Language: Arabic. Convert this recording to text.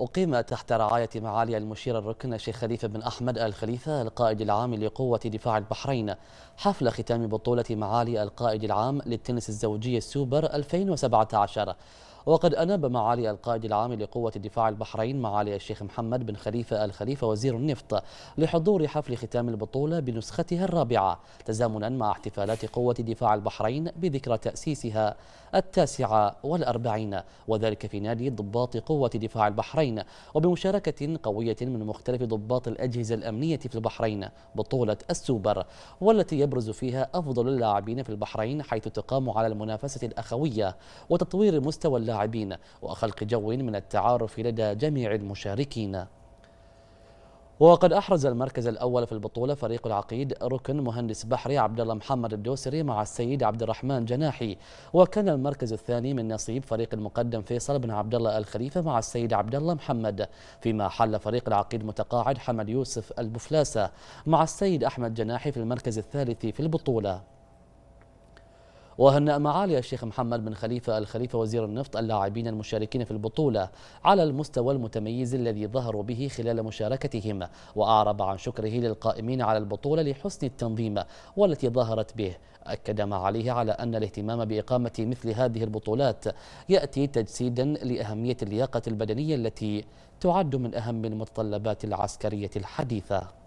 أقيم تحت رعاية معالي المشير الركن الشيخ خليفة بن أحمد آل خليفة القائد العام لقوة دفاع البحرين حفل ختام بطولة معالي القائد العام للتنس الزوجي السوبر 2017 وقد أناب معالي القائد العام لقوة الدفاع البحرين معالي الشيخ محمد بن خليفة الخليفة وزير النفط لحضور حفل ختام البطولة بنسختها الرابعة تزامنا مع احتفالات قوة دفاع البحرين بذكرى تأسيسها التاسعة والأربعين وذلك في نادي ضباط قوة دفاع البحرين وبمشاركة قوية من مختلف ضباط الأجهزة الأمنية في البحرين بطولة السوبر والتي يبرز فيها أفضل اللاعبين في البحرين حيث تقام على المنافسة الأخوية وتطوير مستوى اللاعبين اللاعبين وخلق جو من التعارف لدى جميع المشاركين وقد احرز المركز الاول في البطوله فريق العقيد ركن مهندس بحري عبد الله محمد الدوسري مع السيد عبد الرحمن جناحي وكان المركز الثاني من نصيب فريق المقدم فيصل بن عبد الله الخليفه مع السيد عبد الله محمد فيما حل فريق العقيد متقاعد حمد يوسف البفلاسه مع السيد احمد جناحي في المركز الثالث في البطوله وهنأ معالي الشيخ محمد بن خليفة الخليفة وزير النفط اللاعبين المشاركين في البطولة على المستوى المتميز الذي ظهروا به خلال مشاركتهم وأعرب عن شكره للقائمين على البطولة لحسن التنظيم والتي ظهرت به أكد معاليه على أن الاهتمام بإقامة مثل هذه البطولات يأتي تجسيدا لأهمية اللياقة البدنية التي تعد من أهم المتطلبات العسكرية الحديثة